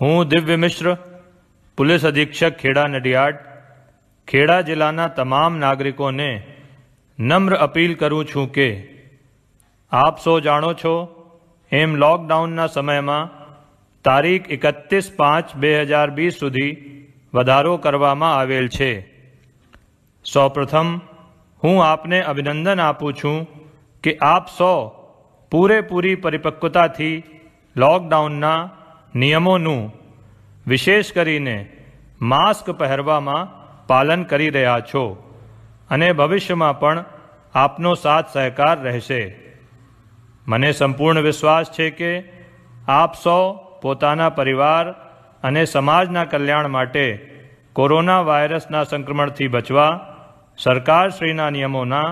हूँ दिव्य मिश्र पुलिस अधीक्षक खेड़ा नडियाड खेड़ा जिलाना तमाम नागरिकों ने नम्र अपील करूँ छू के आप सो जाणो छो एम लॉकडाउन ना समय में तारीख इकतीस पांच बेहजार वीस सुधी वारो कर सौ प्रथम हूँ आपने अभिनंदन आपू छू कि आप सौ पूरे पूरी परिपक्वता थी लॉकडाउन ना નિયમોનું વિશેષ કરીને માસ્ક પહેરવામાં પાલન કરી રહ્યા છો અને ભવિષ્યમાં પણ આપનો સાથ સહકાર રહેશે મને સંપૂર્ણ વિશ્વાસ છે કે આપ સૌ પોતાના પરિવાર અને સમાજના કલ્યાણ માટે કોરોના વાયરસના સંક્રમણથી બચવા સરકારશ્રીના નિયમોના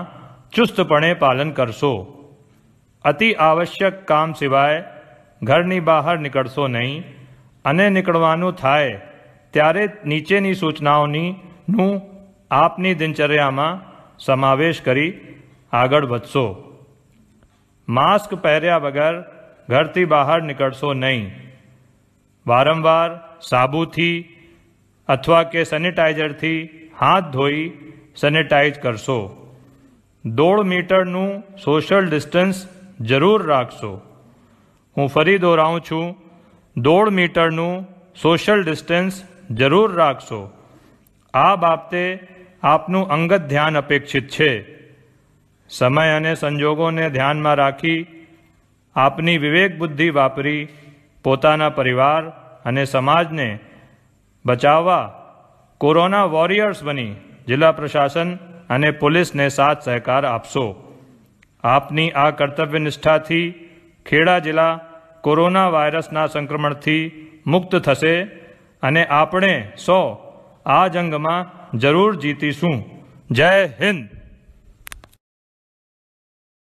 ચુસ્તપણે પાલન કરશો અતિ આવશ્યક કામ સિવાય ઘરની બહાર નીકળશો નહીં અને નીકળવાનું થાય ત્યારે નીચેની સૂચનાઓની નું આપની દિનચર્યામાં સમાવેશ કરી આગળ વધશો માસ્ક પહેર્યા વગર ઘરથી બહાર નીકળશો નહીં વારંવાર સાબુથી અથવા કે સેનિટાઈઝરથી હાથ ધોઈ સેનિટાઈઝ કરશો દોઢ મીટરનું સોશિયલ ડિસ્ટન્સ જરૂર રાખશો હું ફરી દોહરાવું છું દોઢ મીટરનું સોશિયલ ડિસ્ટન્સ જરૂર રાખશો આ બાબતે આપનું અંગત ધ્યાન અપેક્ષિત છે સમય અને સંજોગોને ધ્યાનમાં રાખી આપની વિવેક બુદ્ધિ વાપરી પોતાના પરિવાર અને સમાજને બચાવવા કોરોના વોરિયર્સ બની જિલ્લા પ્રશાસન અને પોલીસને સાથ સહકાર આપશો આપની આ કર્તવ્યનિષ્ઠાથી ખેડા જિલ્લા કોરોના વાયરસના સંક્રમણથી મુક્ત થશે અને આપણે સૌ આ જંગમાં જરૂર જીતીશું જય હિન્દ